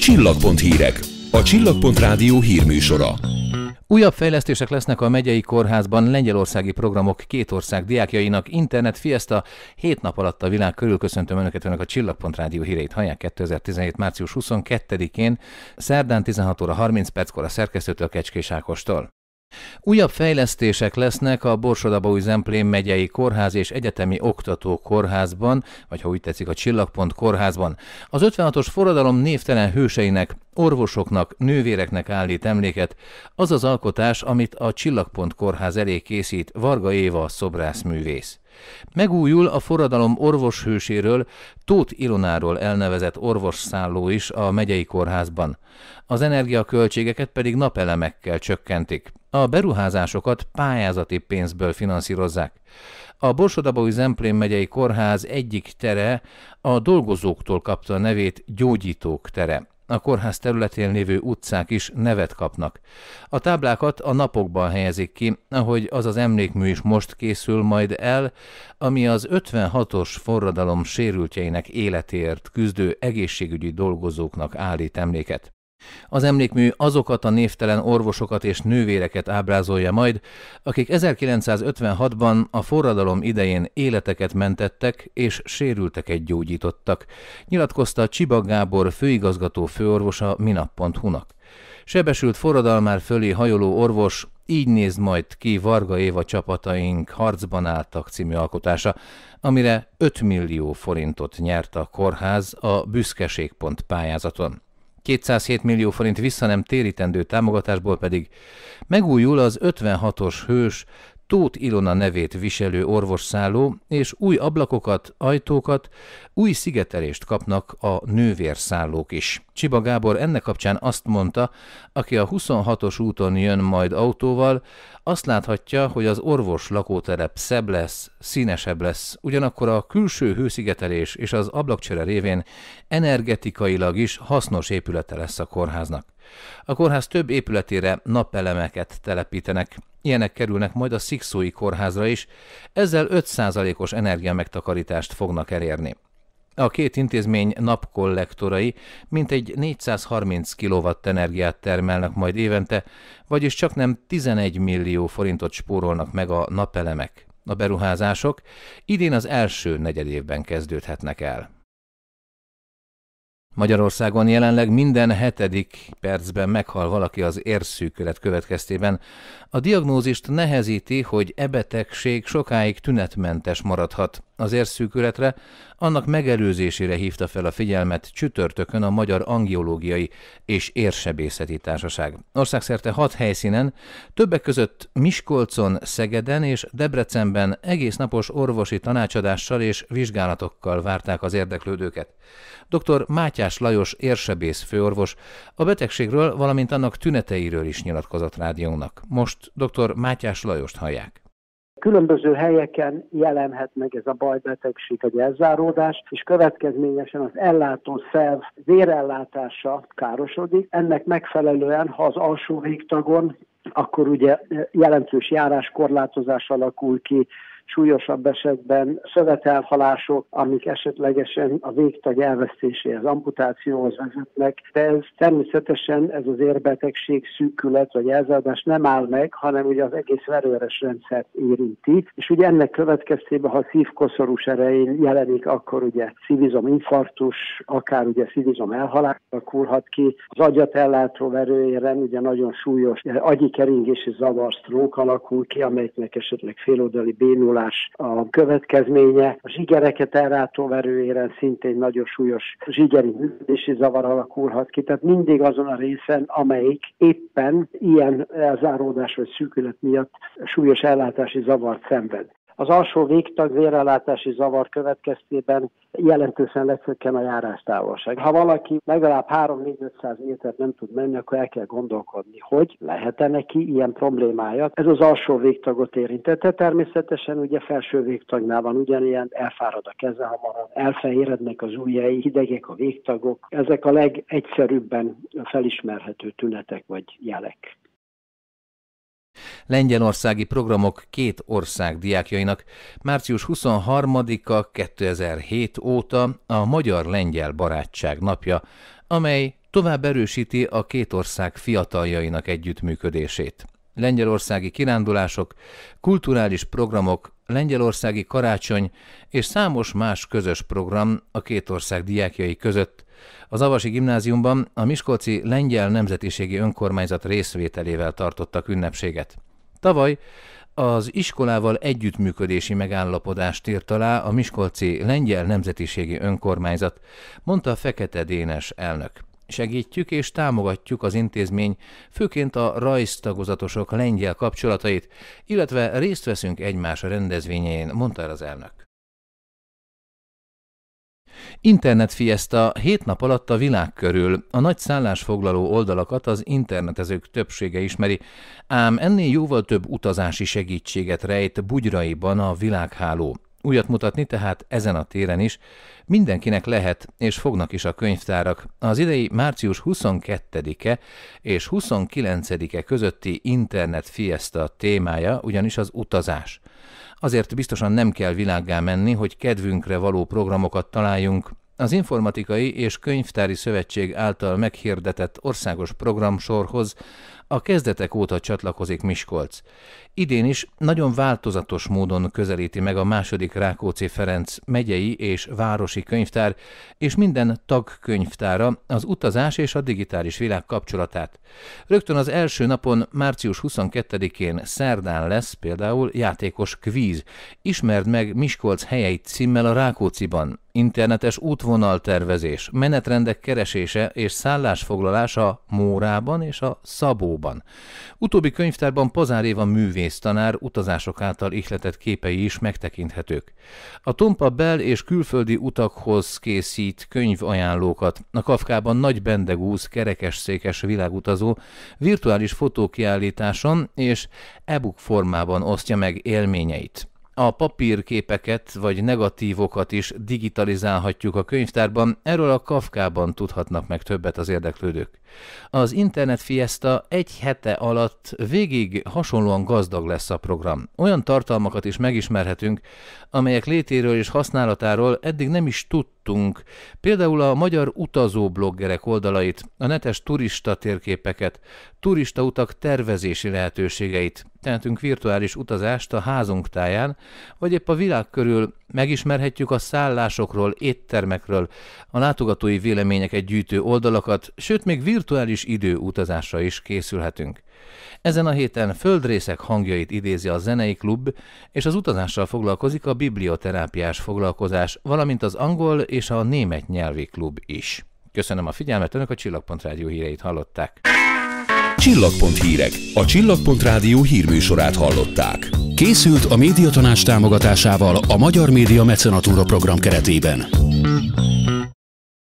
Csillagpont hírek. A Csillagpont Rádió hírműsora. Újabb fejlesztések lesznek a megyei kórházban lengyelországi programok két ország diákjainak internet fiesta. Hét nap alatt a világ körül köszöntöm Önöket, Önök a Csillagpont Rádió híreit hallják 2017. március 22-én, szerdán 16 óra 30 perckor a szerkesztőtől Kecskés Ákostól. Újabb fejlesztések lesznek a Borsodabaúj Zemplén megyei kórház és egyetemi oktató kórházban, vagy ha úgy tetszik a Csillagpont kórházban. Az 56-os forradalom névtelen hőseinek, orvosoknak, nővéreknek állít emléket, az az alkotás, amit a Csillagpont kórház elé készít Varga Éva szobrászművész. Megújul a forradalom orvoshőséről, Tóth Ilonáról elnevezett orvosszálló is a megyei kórházban. Az energiaköltségeket pedig napelemekkel csökkentik. A beruházásokat pályázati pénzből finanszírozzák. A Borsodabói Zemplén megyei kórház egyik tere a dolgozóktól kapta a nevét Gyógyítók tere. A kórház területén lévő utcák is nevet kapnak. A táblákat a napokban helyezik ki, ahogy az az emlékmű is most készül majd el, ami az 56-os forradalom sérültjeinek életért küzdő egészségügyi dolgozóknak állít emléket. Az emlékmű azokat a névtelen orvosokat és nővéreket ábrázolja majd, akik 1956-ban a forradalom idején életeket mentettek és sérülteket gyógyítottak, nyilatkozta Csiba Gábor főigazgató főorvosa minap.hu-nak. Sebesült forradalmár fölé hajoló orvos, így néz majd ki Varga Éva csapataink harcban álltak című alkotása, amire 5 millió forintot nyert a kórház a büszkeségpont pályázaton. 207 millió forint vissza nem térítendő támogatásból pedig megújul az 56-os hős Tóth Ilona nevét viselő orvosszálló és új ablakokat, ajtókat, új szigetelést kapnak a nővérszállók is. Csiba Gábor ennek kapcsán azt mondta, aki a 26-os úton jön majd autóval, azt láthatja, hogy az orvos lakóterep szebb lesz, színesebb lesz, ugyanakkor a külső hőszigetelés és az ablakcsere révén energetikailag is hasznos épülete lesz a kórháznak. A kórház több épületére napelemeket telepítenek. Ilyenek kerülnek majd a Szikszói kórházra is, ezzel 5%-os energiamegtakarítást fognak elérni. A két intézmény napkollektorai mintegy 430 kW energiát termelnek majd évente, vagyis csak nem 11 millió forintot spórolnak meg a napelemek. A beruházások idén az első negyedévben kezdődhetnek el. Magyarországon jelenleg minden hetedik percben meghal valaki az érszűkület következtében. A diagnózist nehezíti, hogy e betegség sokáig tünetmentes maradhat az érszűkületre, annak megelőzésére hívta fel a figyelmet csütörtökön a Magyar Angiológiai és Érsebészeti Társaság. Országszerte hat helyszínen, többek között Miskolcon, Szegeden és Debrecenben egész napos orvosi tanácsadással és vizsgálatokkal várták az érdeklődőket. Dr. Mátyás Lajos érsebész főorvos a betegségről, valamint annak tüneteiről is nyilatkozott rádiónak. Most dr. Mátyás Lajost hallják. Különböző helyeken jelenhet meg ez a bajbetegség, vagy elzáródás, és következményesen az ellátó szerv vérellátása károsodik. Ennek megfelelően, ha az alsó végtagon, akkor ugye eh, jelentős járáskorlátozás alakul ki, súlyosabb esetben szövetelhalások, amik esetlegesen a végtag elvesztéséhez, amputációhoz vezetnek, de ez természetesen ez az érbetegség, szűkület vagy elzárás nem áll meg, hanem ugye az egész verőres rendszert érinti, és ugye ennek következtében, ha szívkoszorús erején jelenik, akkor ugye szívizom infarktus, akár ugye szívizom elhalásra kúrhat ki, az agyat ellátó verőjére ugye nagyon súlyos agyi keringési zavar, sztrók alakul ki, amelyiknek esetleg féloldali bénul meggyógyulás a következménye. A zsigereket elrátó verőéren szintén nagyon súlyos zsigeri működési zavar alakulhat ki, tehát mindig azon a részen, amelyik éppen ilyen elzáródás vagy szűkület miatt súlyos ellátási zavart szenved. Az alsó végtag vérellátási zavar következtében jelentősen lecsökken a járástávolság. Ha valaki legalább 3-4-500 métert nem tud menni, akkor el kell gondolkodni, hogy lehet-e neki ilyen problémája. Ez az alsó végtagot érintette, természetesen ugye felső végtagnál van ugyanilyen, elfárad a keze hamarabb, elfehérednek az ujjai, hidegek a végtagok. Ezek a legegyszerűbben felismerhető tünetek vagy jelek lengyelországi programok két ország diákjainak március 23-a 2007 óta a Magyar-Lengyel Barátság napja, amely tovább erősíti a két ország fiataljainak együttműködését. Lengyelországi kirándulások, kulturális programok, lengyelországi karácsony és számos más közös program a két ország diákjai között. Az Avasi Gimnáziumban a Miskolci Lengyel Nemzetiségi Önkormányzat részvételével tartottak ünnepséget. Tavaly az iskolával együttműködési megállapodást írt alá a Miskolci Lengyel Nemzetiségi Önkormányzat, mondta Fekete Dénes elnök. Segítjük és támogatjuk az intézmény, főként a rajztagozatosok lengyel kapcsolatait, illetve részt veszünk egymás rendezvényein, mondta el az elnök. Internet Fiesta hét nap alatt a világ körül. A nagy szállásfoglaló oldalakat az internetezők többsége ismeri, ám ennél jóval több utazási segítséget rejt Bugyraiban a világháló újat mutatni, tehát ezen a téren is mindenkinek lehet, és fognak is a könyvtárak. Az idei március 22-e és 29-e közötti internet fiesta témája ugyanis az utazás. Azért biztosan nem kell világgá menni, hogy kedvünkre való programokat találjunk, az Informatikai és Könyvtári Szövetség által meghirdetett országos programsorhoz a kezdetek óta csatlakozik Miskolc. Idén is nagyon változatos módon közelíti meg a második Rákóczi Ferenc megyei és városi könyvtár, és minden tagkönyvtára az utazás és a digitális világ kapcsolatát. Rögtön az első napon, március 22-én szerdán lesz például játékos kvíz. Ismerd meg Miskolc helyeit címmel a Rákóciban, internetes útvonaltervezés, menetrendek keresése és szállásfoglalása Mórában és a Szabó Dióban. Utóbbi könyvtárban Pazár Éva művésztanár utazások által ihletett képei is megtekinthetők. A Tompa bel- és külföldi utakhoz készít könyvajánlókat. A Kafkában Nagy Bendegúz kerekesszékes világutazó virtuális fotókiállításon és e-book formában osztja meg élményeit. A papírképeket vagy negatívokat is digitalizálhatjuk a könyvtárban, erről a Kafkában tudhatnak meg többet az érdeklődők. Az Internet Fiesta egy hete alatt végig hasonlóan gazdag lesz a program. Olyan tartalmakat is megismerhetünk, amelyek létéről és használatáról eddig nem is tudtunk. Például a magyar utazó bloggerek oldalait, a netes turista térképeket, turista utak tervezési lehetőségeit, tehetünk virtuális utazást a házunk táján, vagy épp a világ körül megismerhetjük a szállásokról, éttermekről, a látogatói véleményeket gyűjtő oldalakat, sőt még virtuális virtuális utazásra is készülhetünk. Ezen a héten földrészek hangjait idézi a zenei klub, és az utazással foglalkozik a biblioterápiás foglalkozás, valamint az angol és a német nyelvi klub is. Köszönöm a figyelmet, önök a Csillagpont Rádió híreit hallották. Csillagpont hírek. A Csillagpont Rádió hírműsorát hallották. Készült a médiatanás támogatásával a Magyar Média Mecenatúra program keretében.